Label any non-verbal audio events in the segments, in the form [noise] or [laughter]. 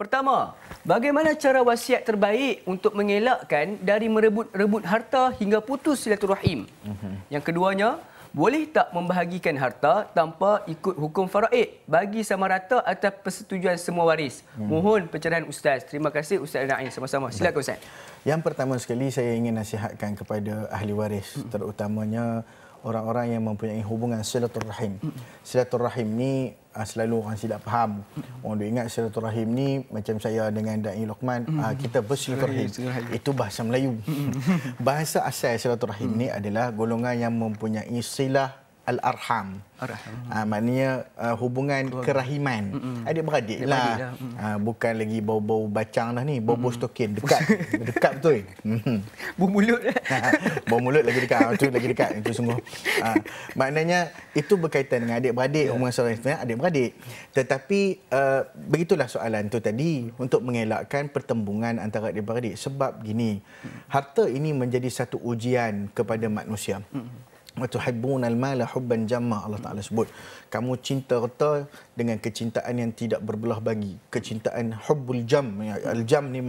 Pertama, bagaimana cara wasiat terbaik untuk mengelakkan dari merebut-rebut harta hingga putus silaturahim? Mhm. Yang keduanya, boleh tak membahagikan harta tanpa ikut hukum faraid bagi sama rata atas persetujuan semua waris? Hmm. Mohon pencerahan ustaz. Terima kasih Ustaz Nain sama-sama. Silakan ustaz. Yang pertama sekali saya ingin nasihatkan kepada ahli waris hmm. terutamanya orang-orang yang mempunyai hubungan silaturahim. Hmm. Silaturahim ni uh, selalu orang silap faham. Mm. Orang ingat silaturahim ni macam saya dengan Dai Lokman mm. uh, kita bersilaturahim. Itu bahasa Melayu. Mm. [laughs] bahasa asal silaturahim mm. ni adalah golongan yang mempunyai silah al-arham. Arham. Ah maknanya uh, hubungan Keluarga. kerahiman. Mm-mm. Adik beradik lah. Uh, bukan lagi bau-bau bacang dah ni, bau-bau stokin dekat [laughs] dekat betul. Mm-hmm. Bau mulut. [laughs] bau mulut lagi dekat. Itu ah, lagi dekat itu sungguh. Uh, maknanya itu berkaitan dengan adik beradik yeah. hubungan saudara istimewa adik beradik. Tetapi uh, begitulah soalan tu tadi untuk mengelakkan pertembungan antara adik beradik sebab gini. Mm. Harta ini menjadi satu ujian kepada manusia. Mm-mm tuhibbun al-mala hubban jamma Allah Taala sebut kamu cinta harta dengan kecintaan yang tidak berbelah bagi kecintaan hubbul jam ya, al-jam ni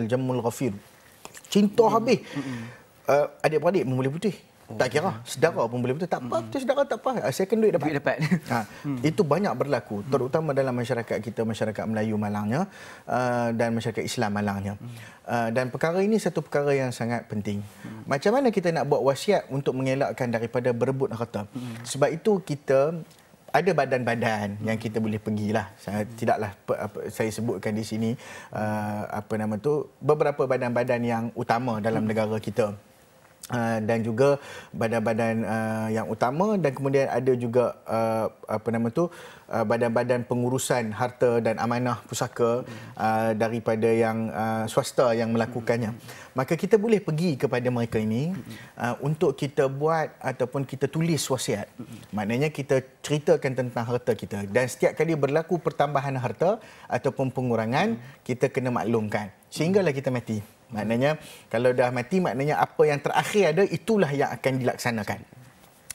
al-jamul ghafir cinta habis uh, adik-beradik memulih putih tak oh, kira sedara pun boleh betul. Tak apa, hmm. sedara tak apa. Ah, second duit dapat. Duit dapat. Ha. [laughs] Itu banyak berlaku terutama dalam masyarakat kita, masyarakat Melayu Malangnya uh, dan masyarakat Islam Malangnya. Uh, dan perkara ini satu perkara yang sangat penting. Hmm. Macam mana kita nak buat wasiat untuk mengelakkan daripada berebut harta? Hmm. Sebab itu kita ada badan-badan yang kita boleh pergi lah. tidaklah saya sebutkan di sini apa nama tu beberapa badan-badan yang utama dalam negara kita uh, dan juga badan-badan uh, yang utama dan kemudian ada juga uh, apa nama tu uh, badan-badan pengurusan harta dan amanah pusaka uh, daripada yang uh, swasta yang melakukannya maka kita boleh pergi kepada mereka ini uh, untuk kita buat ataupun kita tulis wasiat maknanya kita ceritakan tentang harta kita dan setiap kali berlaku pertambahan harta ataupun pengurangan kita kena maklumkan sehinggalah kita mati Maknanya kalau dah mati maknanya apa yang terakhir ada itulah yang akan dilaksanakan.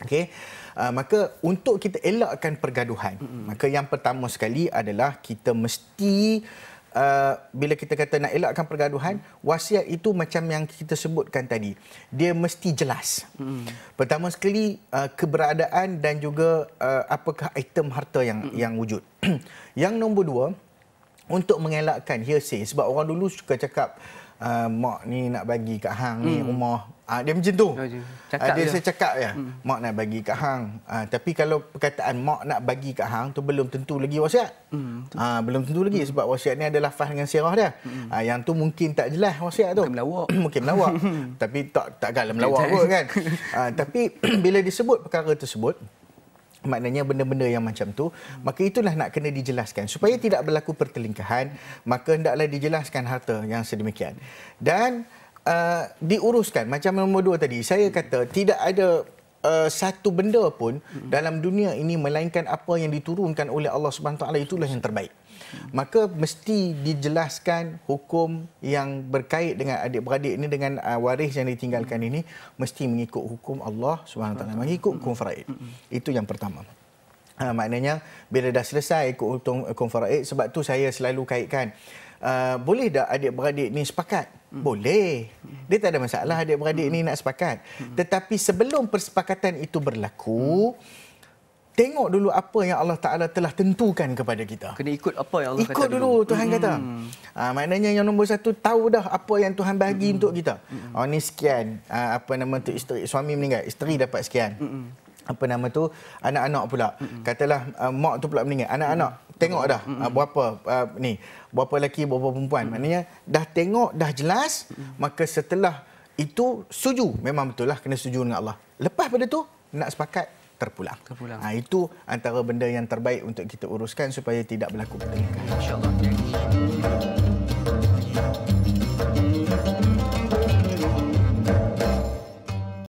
Okey. Uh, ah, maka untuk kita elakkan pergaduhan, mm-hmm. maka yang pertama sekali adalah kita mesti Uh, bila kita kata nak elakkan pergaduhan mm. wasiat itu macam yang kita sebutkan tadi dia mesti jelas hmm. pertama sekali uh, keberadaan dan juga uh, apakah item harta yang hmm. yang wujud [clears throat] yang nombor dua untuk mengelakkan hearsay sebab orang dulu suka cakap uh, uh, mak ni nak bagi kat hang ni hmm. rumah uh, dia macam tu oh, cakap uh, dia saya cakap ya hmm. mak nak bagi kat hang uh, tapi kalau perkataan mak nak bagi kat hang tu belum tentu lagi wasiat hmm, uh, belum tentu lagi hmm. sebab wasiat ni adalah lafaz dengan sirah dia hmm. uh, yang tu mungkin tak jelas wasiat tu mungkin melawak [clears throat] mungkin melawak [laughs] tapi tak tak galam melawak kan uh, tapi [clears throat] bila disebut perkara tersebut maknanya benda-benda yang macam tu maka itulah nak kena dijelaskan supaya tidak berlaku pertelingkahan maka hendaklah dijelaskan harta yang sedemikian dan uh, diuruskan macam nombor dua tadi saya kata tidak ada uh, satu benda pun hmm. dalam dunia ini melainkan apa yang diturunkan oleh Allah Subhanahu taala itulah yang terbaik. Maka mesti dijelaskan hukum yang berkait dengan adik-beradik ini dengan uh, waris yang ditinggalkan ini mesti mengikut hukum Allah Subhanahu taala, mengikut hukum faraid. Itu yang pertama. Ha, maknanya bila dah selesai ikut hukum faraid sebab tu saya selalu kaitkan Ah, boleh tak adik-beradik ni sepakat? Hmm. Boleh. Dia tak ada masalah adik-beradik hmm. ni nak sepakat. Hmm. Tetapi sebelum persepakatan itu berlaku, hmm. tengok dulu apa yang Allah Ta'ala telah tentukan kepada kita. Kena ikut apa yang Allah ikut kata dulu. Ikut dulu Tuhan hmm. kata. Ah, ha, maknanya yang nombor satu, tahu dah apa yang Tuhan bagi hmm. untuk kita. Hmm. Oh ni sekian. Ha, apa nama tu isteri, suami meninggal. Isteri dapat sekian. Hmm apa nama tu anak-anak pula mm-hmm. katalah uh, mak tu pula meninggal anak-anak mm tengok dah mm-hmm. uh, berapa uh, ni berapa lelaki berapa perempuan mm-hmm. maknanya dah tengok dah jelas mm-hmm. maka setelah itu setuju memang betul lah kena setuju dengan Allah lepas pada tu nak sepakat terpulang terpulang ha, itu antara benda yang terbaik untuk kita uruskan supaya tidak berlaku pertengkaran insyaallah